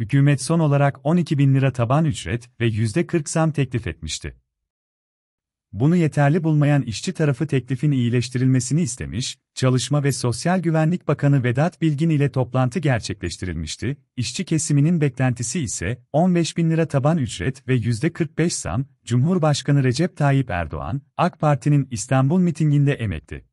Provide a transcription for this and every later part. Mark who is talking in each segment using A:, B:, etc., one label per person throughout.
A: hükümet son olarak 12 bin lira taban ücret ve %40 zam teklif etmişti. Bunu yeterli bulmayan işçi tarafı teklifin iyileştirilmesini istemiş, Çalışma ve Sosyal Güvenlik Bakanı Vedat Bilgin ile toplantı gerçekleştirilmişti, işçi kesiminin beklentisi ise 15 bin lira taban ücret ve %45 zam, Cumhurbaşkanı Recep Tayyip Erdoğan, AK Parti'nin İstanbul mitinginde emekti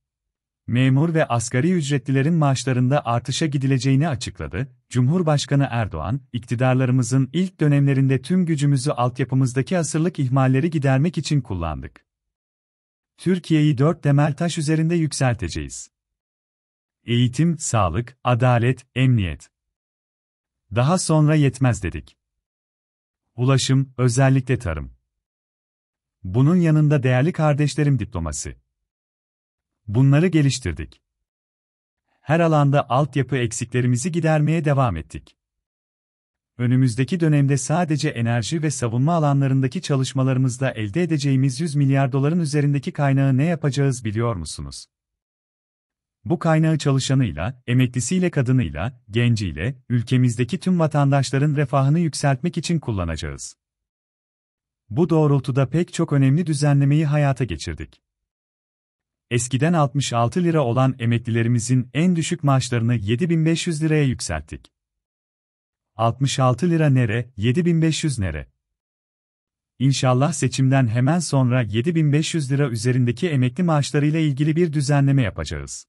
A: memur ve asgari ücretlilerin maaşlarında artışa gidileceğini açıkladı, Cumhurbaşkanı Erdoğan, iktidarlarımızın ilk dönemlerinde tüm gücümüzü altyapımızdaki asırlık ihmalleri gidermek için kullandık. Türkiye'yi dört temel taş üzerinde yükselteceğiz. Eğitim, sağlık, adalet, emniyet. Daha sonra yetmez dedik. Ulaşım, özellikle tarım. Bunun yanında değerli kardeşlerim diplomasi. Bunları geliştirdik. Her alanda altyapı eksiklerimizi gidermeye devam ettik. Önümüzdeki dönemde sadece enerji ve savunma alanlarındaki çalışmalarımızda elde edeceğimiz 100 milyar doların üzerindeki kaynağı ne yapacağız biliyor musunuz? Bu kaynağı çalışanıyla, emeklisiyle kadınıyla, genciyle, ülkemizdeki tüm vatandaşların refahını yükseltmek için kullanacağız. Bu doğrultuda pek çok önemli düzenlemeyi hayata geçirdik eskiden 66 lira olan emeklilerimizin en düşük maaşlarını 7500 liraya yükselttik. 66 lira nere, 7500 nere? İnşallah seçimden hemen sonra 7500 lira üzerindeki emekli maaşlarıyla ilgili bir düzenleme yapacağız.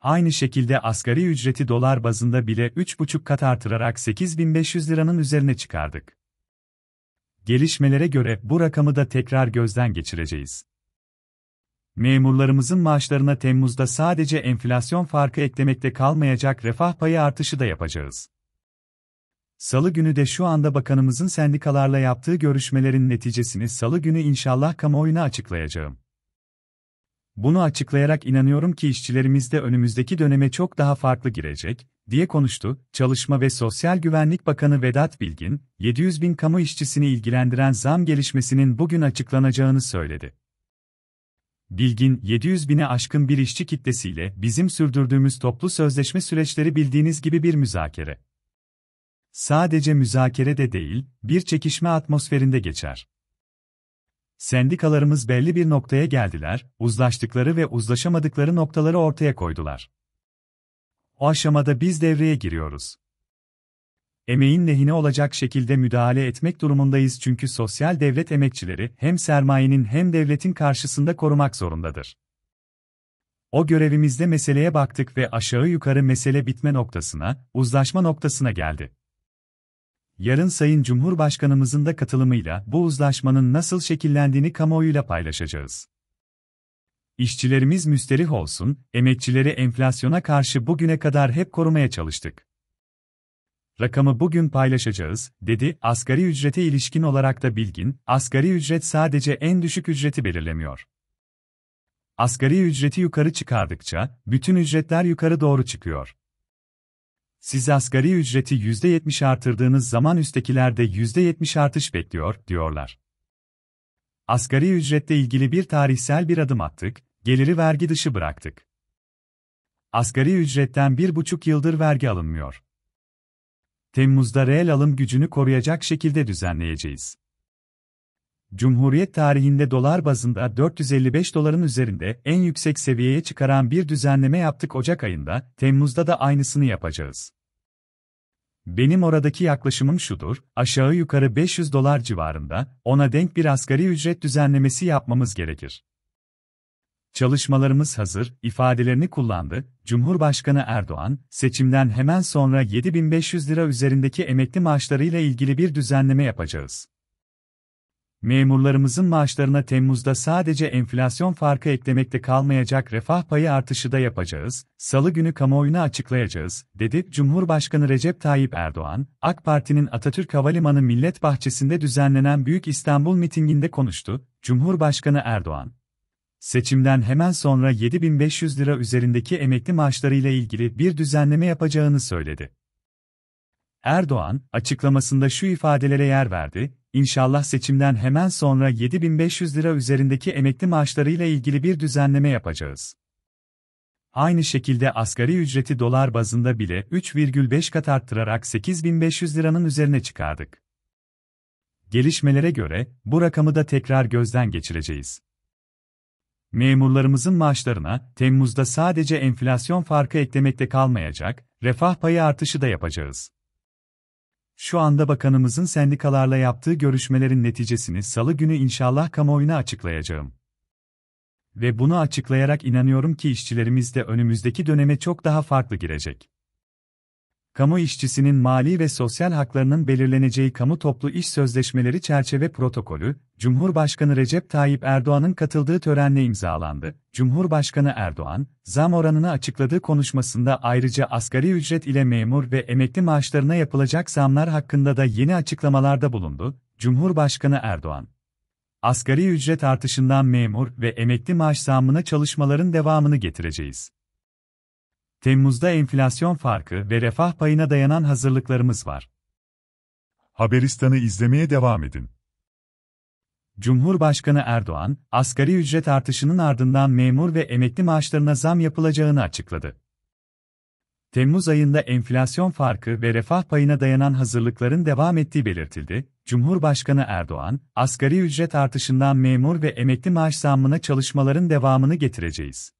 A: Aynı şekilde asgari ücreti dolar bazında bile 3,5 kat artırarak 8500 liranın üzerine çıkardık. Gelişmelere göre bu rakamı da tekrar gözden geçireceğiz memurlarımızın maaşlarına Temmuz'da sadece enflasyon farkı eklemekte kalmayacak refah payı artışı da yapacağız. Salı günü de şu anda bakanımızın sendikalarla yaptığı görüşmelerin neticesini salı günü inşallah kamuoyuna açıklayacağım. Bunu açıklayarak inanıyorum ki işçilerimiz de önümüzdeki döneme çok daha farklı girecek, diye konuştu. Çalışma ve Sosyal Güvenlik Bakanı Vedat Bilgin, 700 bin kamu işçisini ilgilendiren zam gelişmesinin bugün açıklanacağını söyledi. Bilgin 700 bine aşkın bir işçi kitlesiyle bizim sürdürdüğümüz toplu sözleşme süreçleri bildiğiniz gibi bir müzakere. Sadece müzakere de değil, bir çekişme atmosferinde geçer. Sendikalarımız belli bir noktaya geldiler, uzlaştıkları ve uzlaşamadıkları noktaları ortaya koydular. O aşamada biz devreye giriyoruz emeğin lehine olacak şekilde müdahale etmek durumundayız çünkü sosyal devlet emekçileri hem sermayenin hem devletin karşısında korumak zorundadır. O görevimizde meseleye baktık ve aşağı yukarı mesele bitme noktasına, uzlaşma noktasına geldi. Yarın Sayın Cumhurbaşkanımızın da katılımıyla bu uzlaşmanın nasıl şekillendiğini kamuoyuyla paylaşacağız. İşçilerimiz müsterih olsun, emekçileri enflasyona karşı bugüne kadar hep korumaya çalıştık rakamı bugün paylaşacağız, dedi, asgari ücrete ilişkin olarak da bilgin, asgari ücret sadece en düşük ücreti belirlemiyor. Asgari ücreti yukarı çıkardıkça, bütün ücretler yukarı doğru çıkıyor. Siz asgari ücreti %70 artırdığınız zaman üsttekilerde %70 artış bekliyor, diyorlar. Asgari ücretle ilgili bir tarihsel bir adım attık, geliri vergi dışı bıraktık. Asgari ücretten bir buçuk yıldır vergi alınmıyor. Temmuz'da reel alım gücünü koruyacak şekilde düzenleyeceğiz. Cumhuriyet tarihinde dolar bazında 455 doların üzerinde en yüksek seviyeye çıkaran bir düzenleme yaptık Ocak ayında, Temmuz'da da aynısını yapacağız. Benim oradaki yaklaşımım şudur, aşağı yukarı 500 dolar civarında, ona denk bir asgari ücret düzenlemesi yapmamız gerekir çalışmalarımız hazır ifadelerini kullandı. Cumhurbaşkanı Erdoğan, seçimden hemen sonra 7500 lira üzerindeki emekli maaşlarıyla ilgili bir düzenleme yapacağız. Memurlarımızın maaşlarına Temmuz'da sadece enflasyon farkı eklemekte kalmayacak refah payı artışı da yapacağız, salı günü kamuoyuna açıklayacağız, dedi Cumhurbaşkanı Recep Tayyip Erdoğan, AK Parti'nin Atatürk Havalimanı Millet Bahçesi'nde düzenlenen Büyük İstanbul mitinginde konuştu, Cumhurbaşkanı Erdoğan seçimden hemen sonra 7500 lira üzerindeki emekli maaşlarıyla ilgili bir düzenleme yapacağını söyledi. Erdoğan, açıklamasında şu ifadelere yer verdi, İnşallah seçimden hemen sonra 7500 lira üzerindeki emekli maaşlarıyla ilgili bir düzenleme yapacağız. Aynı şekilde asgari ücreti dolar bazında bile 3,5 kat arttırarak 8500 liranın üzerine çıkardık. Gelişmelere göre bu rakamı da tekrar gözden geçireceğiz. Memurlarımızın maaşlarına Temmuz'da sadece enflasyon farkı eklemekte kalmayacak, refah payı artışı da yapacağız. Şu anda bakanımızın sendikalarla yaptığı görüşmelerin neticesini salı günü inşallah kamuoyuna açıklayacağım. Ve bunu açıklayarak inanıyorum ki işçilerimiz de önümüzdeki döneme çok daha farklı girecek kamu işçisinin mali ve sosyal haklarının belirleneceği kamu toplu iş sözleşmeleri çerçeve protokolü, Cumhurbaşkanı Recep Tayyip Erdoğan'ın katıldığı törenle imzalandı. Cumhurbaşkanı Erdoğan, zam oranını açıkladığı konuşmasında ayrıca asgari ücret ile memur ve emekli maaşlarına yapılacak zamlar hakkında da yeni açıklamalarda bulundu. Cumhurbaşkanı Erdoğan, asgari ücret artışından memur ve emekli maaş zammına çalışmaların devamını getireceğiz. Temmuz'da enflasyon farkı ve refah payına dayanan hazırlıklarımız var. Haberistan'ı izlemeye devam edin. Cumhurbaşkanı Erdoğan, asgari ücret artışının ardından memur ve emekli maaşlarına zam yapılacağını açıkladı. Temmuz ayında enflasyon farkı ve refah payına dayanan hazırlıkların devam ettiği belirtildi. Cumhurbaşkanı Erdoğan, asgari ücret artışından memur ve emekli maaş zammına çalışmaların devamını getireceğiz.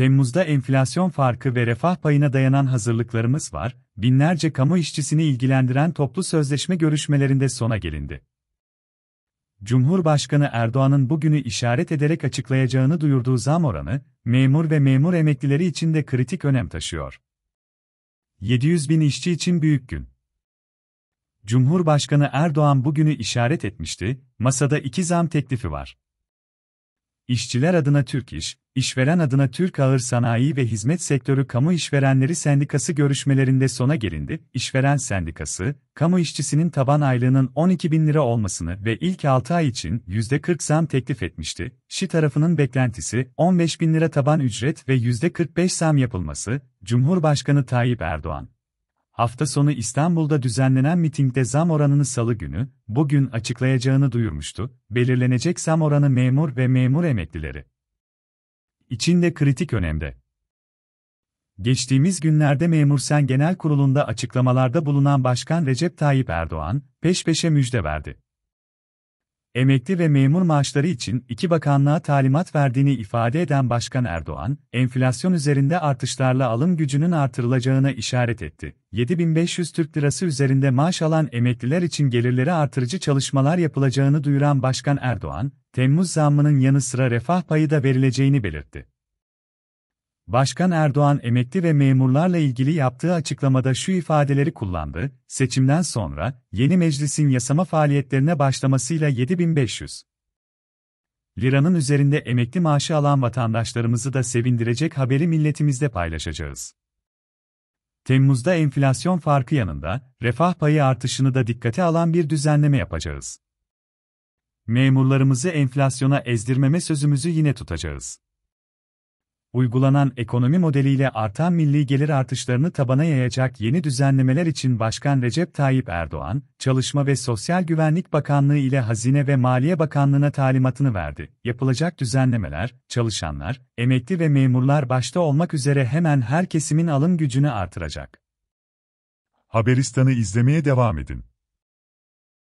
A: Temmuz'da enflasyon farkı ve refah payına dayanan hazırlıklarımız var, binlerce kamu işçisini ilgilendiren toplu sözleşme görüşmelerinde sona gelindi. Cumhurbaşkanı Erdoğan'ın bugünü işaret ederek açıklayacağını duyurduğu zam oranı, memur ve memur emeklileri için de kritik önem taşıyor. 700 bin işçi için büyük gün. Cumhurbaşkanı Erdoğan bugünü işaret etmişti, masada iki zam teklifi var. İşçiler adına Türk İş, işveren adına Türk Ağır Sanayi ve Hizmet Sektörü Kamu İşverenleri Sendikası görüşmelerinde sona gelindi. İşveren Sendikası, kamu işçisinin taban aylığının 12 bin lira olmasını ve ilk 6 ay için %40 zam teklif etmişti. Şi tarafının beklentisi 15 bin lira taban ücret ve %45 zam yapılması, Cumhurbaşkanı Tayyip Erdoğan hafta sonu İstanbul'da düzenlenen mitingde zam oranını salı günü, bugün açıklayacağını duyurmuştu. Belirlenecek zam oranı memur ve memur emeklileri. İçinde kritik önemde. Geçtiğimiz günlerde Memursen Genel Kurulu'nda açıklamalarda bulunan Başkan Recep Tayyip Erdoğan, peş peşe müjde verdi emekli ve memur maaşları için iki bakanlığa talimat verdiğini ifade eden Başkan Erdoğan, enflasyon üzerinde artışlarla alım gücünün artırılacağına işaret etti. 7500 Türk Lirası üzerinde maaş alan emekliler için gelirleri artırıcı çalışmalar yapılacağını duyuran Başkan Erdoğan, Temmuz zammının yanı sıra refah payı da verileceğini belirtti. Başkan Erdoğan emekli ve memurlarla ilgili yaptığı açıklamada şu ifadeleri kullandı, seçimden sonra, yeni meclisin yasama faaliyetlerine başlamasıyla 7500 liranın üzerinde emekli maaşı alan vatandaşlarımızı da sevindirecek haberi milletimizde paylaşacağız. Temmuz'da enflasyon farkı yanında, refah payı artışını da dikkate alan bir düzenleme yapacağız. Memurlarımızı enflasyona ezdirmeme sözümüzü yine tutacağız uygulanan ekonomi modeliyle artan milli gelir artışlarını tabana yayacak yeni düzenlemeler için Başkan Recep Tayyip Erdoğan, Çalışma ve Sosyal Güvenlik Bakanlığı ile Hazine ve Maliye Bakanlığı'na talimatını verdi. Yapılacak düzenlemeler, çalışanlar, emekli ve memurlar başta olmak üzere hemen her kesimin alım gücünü artıracak. Haberistan'ı izlemeye devam edin.